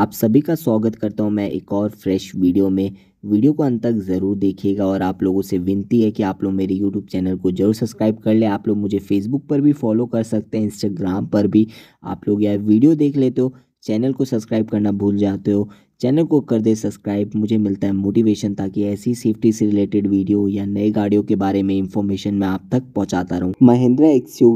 आप सभी का स्वागत करता हूं मैं एक और फ्रेश वीडियो में वीडियो को अंत तक ज़रूर देखिएगा और आप लोगों से विनती है कि आप लोग मेरे यूट्यूब चैनल को जरूर सब्सक्राइब कर लें आप लोग मुझे फेसबुक पर भी फॉलो कर सकते हैं इंस्टाग्राम पर भी आप लोग यार वीडियो देख लेते हो चैनल को सब्सक्राइब करना भूल जाते हो चैनल को कर दे सब्सक्राइब मुझे मिलता है मोटिवेशन ताकि ऐसी सेफ्टी से रिलेटेड वीडियो या नए गाड़ियों के बारे में इंफॉर्मेशन मैं आप तक पहुंचाता रहूं महिंद्रा एक्स यू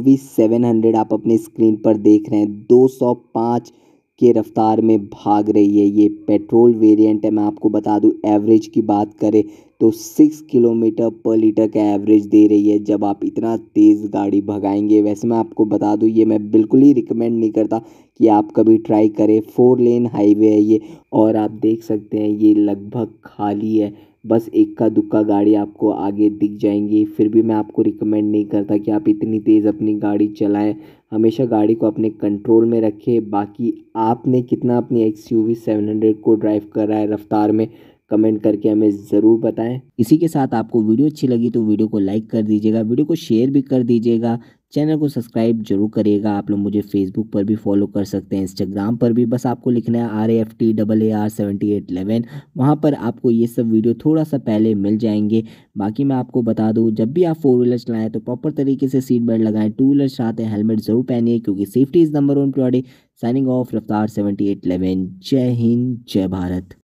आप अपने स्क्रीन पर देख रहे हैं 205 के रफ्तार में भाग रही है ये पेट्रोल वेरिएंट है मैं आपको बता दूं एवरेज की बात करें तो सिक्स किलोमीटर पर लीटर का एवरेज दे रही है जब आप इतना तेज़ गाड़ी भगाएंगे वैसे मैं आपको बता दूं ये मैं बिल्कुल ही रिकमेंड नहीं करता कि आप कभी ट्राई करें फोर लेन हाईवे है ये और आप देख सकते हैं ये लगभग खाली है बस इक्का दुक्का गाड़ी आपको आगे दिख जाएंगी फिर भी मैं आपको रिकमेंड नहीं करता कि आप इतनी तेज़ अपनी गाड़ी चलाएं हमेशा गाड़ी को अपने कंट्रोल में रखें बाकी आपने कितना अपनी X U V seven hundred को ड्राइव करा है रफ्तार में कमेंट करके हमें ज़रूर बताएं इसी के साथ आपको वीडियो अच्छी लगी तो वीडियो को लाइक कर दीजिएगा वीडियो को शेयर भी कर दीजिएगा चैनल को सब्सक्राइब जरूर करिएगा आप लोग मुझे फेसबुक पर भी फॉलो कर सकते हैं इंस्टाग्राम पर भी बस आपको लिखना है R F T double A R seventy eight eleven वहाँ पर आपको ये सब वीडियो थोड़ा सा पहले मिल जाएंगे बाकी मैं आपको बता दूँ जब भी आप फोर व्हीलर चलाएँ तो प्रॉपर तरीके से सीट बेल्ट लगाएं टू व्हीलर चलाते हैं हेलमेट ज़रूर पहनिए क्योंकि safety is number one priority signing off रफ्तार सेवेंटी एट इलेवन जय हिंद जय भारत